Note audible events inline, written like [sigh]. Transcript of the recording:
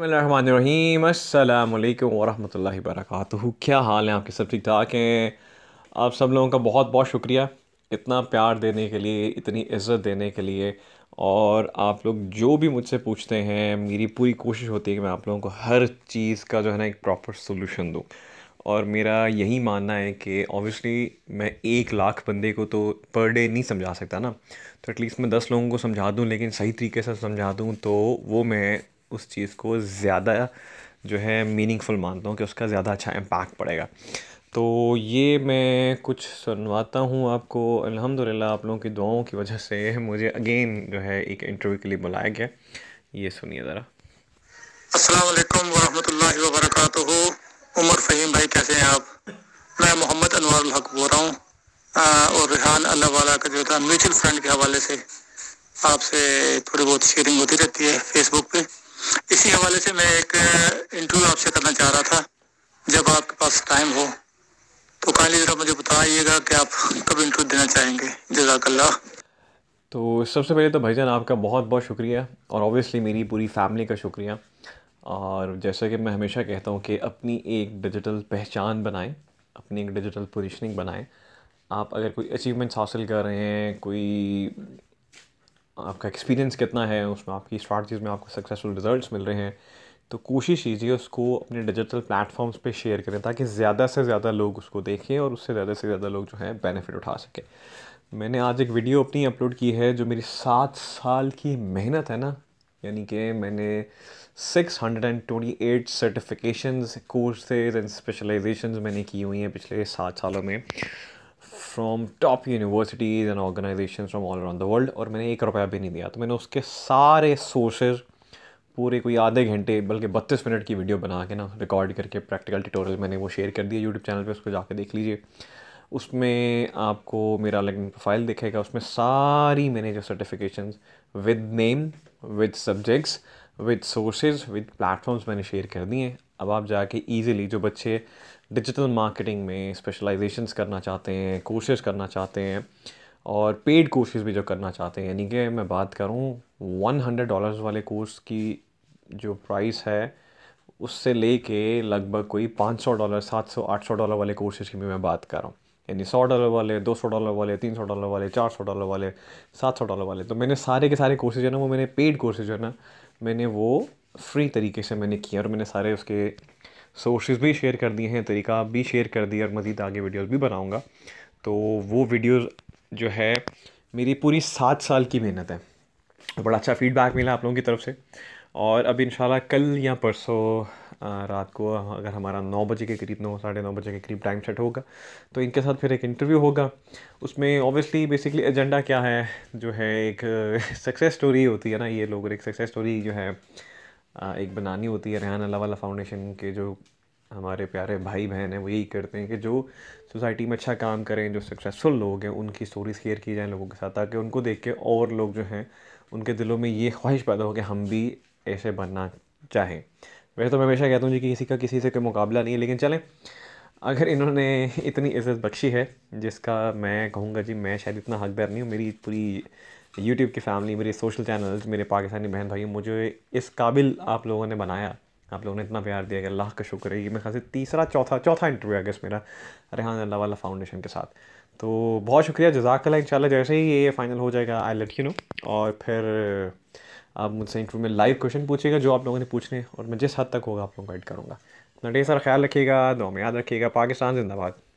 बसमीम अल्लाम वरहमल वर्क क्या हाल है आपके सब ठीक ठाक हैं आप सब लोगों का बहुत बहुत शुक्रिया इतना प्यार देने के लिए इतनी इज़्ज़त देने के लिए और आप लोग जो भी मुझसे पूछते हैं मेरी पूरी कोशिश होती है कि मैं आप लोगों को हर चीज़ का जो है ना एक प्रॉपर सोल्यूशन दूँ और मेरा यही मानना है कि ऑब्वियसली मैं एक लाख बंदे को तो पर डे नहीं समझा सकता ना तो एटलीस्ट मैं दस लोगों को समझा दूँ लेकिन सही तरीके से समझा दूँ तो वो मैं उस चीज़ को ज़्यादा जो है मीनिंगफुल मानता हूँ कि उसका ज़्यादा अच्छा इम्पैक्ट पड़ेगा तो ये मैं कुछ सुनवाता हूँ आपको अल्हम्दुलिल्लाह आप लोगों की दुआओं की वजह से मुझे अगेन जो है एक इंटरव्यू के लिए बुलाया गया ये सुनिए ज़रा असलकम वरहमल वरक उमर फ़हीम भाई कैसे हैं आप मैं मोहम्मद अनवर हक बोल रहा हूँ और रिहान अल्लाह वाला का जो था म्यूचुअल फंड के हवाले से आपसे थोड़ी बहुत शेयरिंग होती रहती है फेसबुक पे इसी हवाले से मैं एक इंटरव्यू आपसे करना चाह रहा था जब आपके पास टाइम हो तो काली ज़रा मुझे बताइएगा कि आप कब इंटरव्यू देना चाहेंगे जजाकल्ला तो सबसे पहले तो भाईजान आपका बहुत बहुत शुक्रिया और ऑब्वियसली मेरी पूरी फैमिली का शुक्रिया और जैसा कि मैं हमेशा कहता हूँ कि अपनी एक डिजिटल पहचान बनाएं अपनी एक डिजिटल पोजिशनिंग बनाएं आप अगर कोई अचीवमेंट्स हासिल कर रहे हैं कोई आपका एक्सपीरियंस कितना है उसमें आपकी स्ट्रैटीज़ में आपको सक्सेसफुल रिजल्ट्स मिल रहे हैं तो कोशिश कीजिए उसको अपने डिजिटल प्लेटफॉर्म्स पे शेयर करें ताकि ज़्यादा से ज़्यादा लोग उसको देखें और उससे ज़्यादा से ज़्यादा लोग जो है बेनिफिट उठा सकें मैंने आज एक वीडियो अपनी अपलोड की है जो मेरी सात साल की मेहनत है ना यानी कि मैंने 628 सर्टिफिकेशंस कोर्सेज एंड स्पेशलाइजेशंस मैंने की हुई हैं पिछले सात सालों में from top universities and organisation from all around the world और मैंने एक रुपया भी नहीं दिया तो मैंने उसके सारे सोर्सेज पूरे कोई आधे घंटे बल्कि बत्तीस मिनट की वीडियो बना के ना रिकॉर्ड करके प्रैक्टिकल ट्यूटोरियल मैंने वो शेयर कर दिया यूट्यूब चैनल पे उसको जाके देख लीजिए उसमें आपको मेरा अलग प्रोफाइल दिखेगा उसमें सारी मैंने जो certification with name with subjects with sources with platforms मैंने शेयर कर दिए हैं अब आप जाके ईज़िली जो बच्चे डिजिटल मार्केटिंग में स्पेशलाइजेशन करना चाहते हैं कोर्सेज करना चाहते हैं और पेड कोर्सेज भी जो करना चाहते हैं यानी कि मैं बात करूँ वन हंड्रेड डॉलर्स वाले कोर्स की जो प्राइस है उससे लेके लगभग कोई पाँच सौ डॉलर सात सौ आठ सौ डॉलर वाले कोर्सेज की भी मैं बात कर रहा हूँ यानी सौ डॉलर वाले दो सौ डॉलर वाले तीन सौ डॉलर वाले चार सौ डॉलर वाले सात सौ डॉलर वाले तो मैंने सारे के सारे कोर्सेज जो है ना वो मैंने पेड कोर्सेज जो है ना मैंने वो फ्री तरीके से मैंने किया और मैंने सारे उसके सोर्सेज भी शेयर कर दिए हैं तरीका भी शेयर कर दिया और मज़ीद आगे वीडियोस भी बनाऊँगा तो वो वीडियोस जो है मेरी पूरी सात साल की मेहनत है बड़ा अच्छा फीडबैक मिला आप लोगों की तरफ से और अब इन कल या परसों रात को अगर हमारा नौ बजे के करीब नौ साढ़े नौ बजे के करीब टाइम सेट होगा तो इनके साथ फिर एक इंटरव्यू होगा उसमें ऑब्वियसली बेसिकली एजेंडा क्या है जो है एक सक्सेस [laughs] स्टोरी होती है ना ये लोग एक सक्सेस स्टोरी जो है एक बनानी होती है रेहान अल्लाह वाला फाउंडेशन के जो हमारे प्यारे भाई बहन हैं वो यही करते हैं कि जो सोसाइटी में अच्छा काम करें जो सक्सेसफुल लोग हैं उनकी स्टोरी शेयर की जाए लोगों के साथ ताकि उनको देख के और लोग जो हैं उनके दिलों में ये ख्वाहिश पैदा हो कि हम भी ऐसे बनना चाहें वैसे तो मैं हमेशा कहता हूँ जी कि किसी का किसी से कोई मुकाबला नहीं है लेकिन चलें अगर इन्होंने इतनी इज्जत बख्शी है जिसका मैं कहूँगा जी मैं शायद इतना हकदार नहीं हूँ मेरी पूरी यूट्यूब की फैमिली मेरे सोशल चैनल्स मेरे पाकिस्तानी बहन भाई मुझे इस काबिल आप लोगों ने बनाया आप लोगों ने इतना प्यार दिया कि अल्लाह का शुक्र है ये मेरे ख्याल से तीसरा चौथा चौथा इंटरव्यू आगे मेरा रेहान अल्लाह वाला फाउंडेशन के साथ तो बहुत शुक्रिया जजाकला इंशाल्लाह जैसे ही ये फाइनल हो जाएगा आई लेट यू नो और फिर आप मुझसे इंटरव्यू में लाइव क्वेश्चन पूछिएगा जो आप लोगों ने पूछने और मैं जिस हद तक होगा आप लोगों को गाइड करूँगा अपना ढेर सर ख्याल रखिएगा दो में याद रखिएगा पाकिस्तान जिंदाबाद